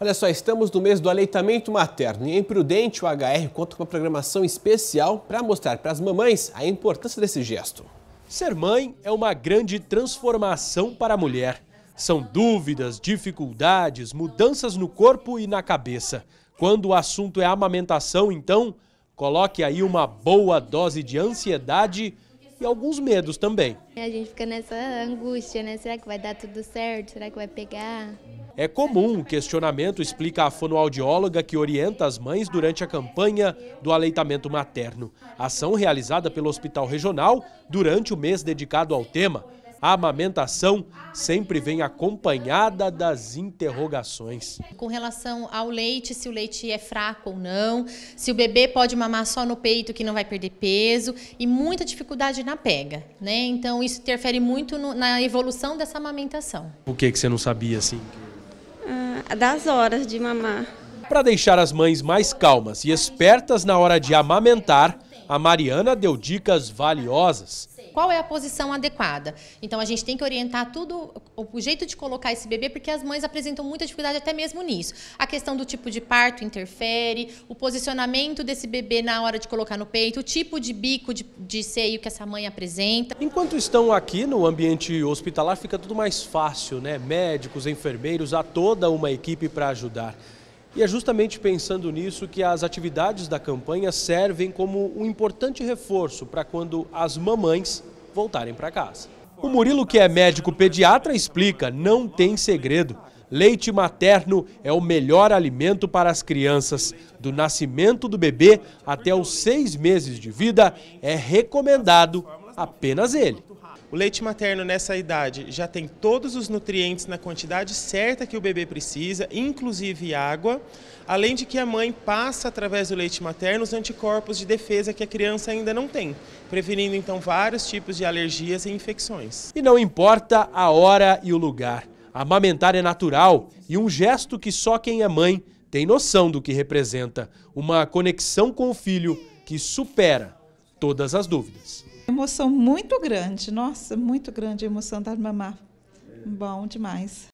Olha só, estamos no mês do aleitamento materno e em é Prudente o HR conta com uma programação especial para mostrar para as mamães a importância desse gesto. Ser mãe é uma grande transformação para a mulher. São dúvidas, dificuldades, mudanças no corpo e na cabeça. Quando o assunto é amamentação, então, coloque aí uma boa dose de ansiedade e alguns medos também. A gente fica nessa angústia, né? Será que vai dar tudo certo? Será que vai pegar? É comum o questionamento, explica a fonoaudióloga que orienta as mães durante a campanha do aleitamento materno. Ação realizada pelo Hospital Regional durante o mês dedicado ao tema. A amamentação sempre vem acompanhada das interrogações. Com relação ao leite, se o leite é fraco ou não, se o bebê pode mamar só no peito que não vai perder peso e muita dificuldade na pega, né? Então isso interfere muito no, na evolução dessa amamentação. O que que você não sabia assim? das horas de mamar. Para deixar as mães mais calmas e espertas na hora de amamentar, a Mariana deu dicas valiosas qual é a posição adequada. Então a gente tem que orientar tudo, o jeito de colocar esse bebê, porque as mães apresentam muita dificuldade até mesmo nisso. A questão do tipo de parto interfere, o posicionamento desse bebê na hora de colocar no peito, o tipo de bico de, de seio que essa mãe apresenta. Enquanto estão aqui no ambiente hospitalar, fica tudo mais fácil, né? Médicos, enfermeiros, há toda uma equipe para ajudar. E é justamente pensando nisso que as atividades da campanha servem como um importante reforço para quando as mamães voltarem para casa. O Murilo, que é médico pediatra, explica: não tem segredo. Leite materno é o melhor alimento para as crianças. Do nascimento do bebê até os seis meses de vida, é recomendado apenas ele. O leite materno nessa idade já tem todos os nutrientes na quantidade certa que o bebê precisa, inclusive água, além de que a mãe passa através do leite materno os anticorpos de defesa que a criança ainda não tem, prevenindo então vários tipos de alergias e infecções. E não importa a hora e o lugar, amamentar é natural e um gesto que só quem é mãe tem noção do que representa, uma conexão com o filho que supera todas as dúvidas. Emoção muito grande, nossa, muito grande a emoção da mamá. Bom demais.